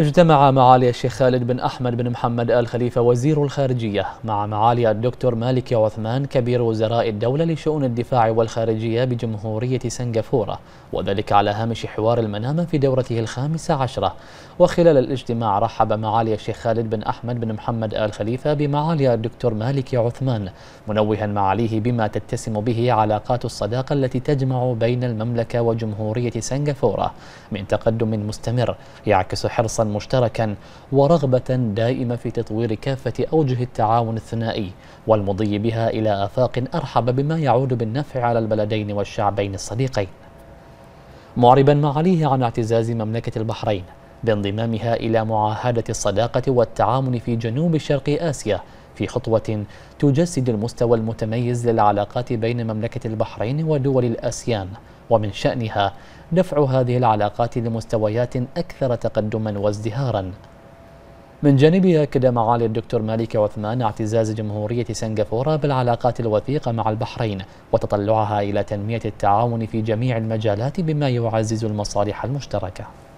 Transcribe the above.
اجتمع معالي الشيخ خالد بن أحمد بن محمد آل خليفة وزير الخارجية مع معالي الدكتور مالك عثمان كبير وزراء الدولة لشؤون الدفاع والخارجية بجمهورية سنغافورة وذلك على هامش حوار المنامة في دورته الخامسة عشرة وخلال الاجتماع رحب معالي الشيخ خالد بن أحمد بن محمد آل خليفة بمعالي الدكتور مالك عثمان منوها معاليه بما تتسم به علاقات الصداقة التي تجمع بين المملكة وجمهورية سنغافورة من تقدم مستمر يعكس حرصا مشتركا ورغبة دائمة في تطوير كافة أوجه التعاون الثنائي والمضي بها إلى آفاق أرحب بما يعود بالنفع على البلدين والشعبين الصديقين معربا معاليه عن اعتزاز مملكة البحرين بانضمامها إلى معاهدة الصداقة والتعاون في جنوب شرق آسيا في خطوة تجسد المستوى المتميز للعلاقات بين مملكة البحرين ودول الآسيان ومن شأنها دفع هذه العلاقات لمستويات أكثر تقدما وازدهارا من جانبها أكد معالي الدكتور مالك عثمان اعتزاز جمهورية سنغافورة بالعلاقات الوثيقة مع البحرين وتطلعها إلى تنمية التعاون في جميع المجالات بما يعزز المصالح المشتركة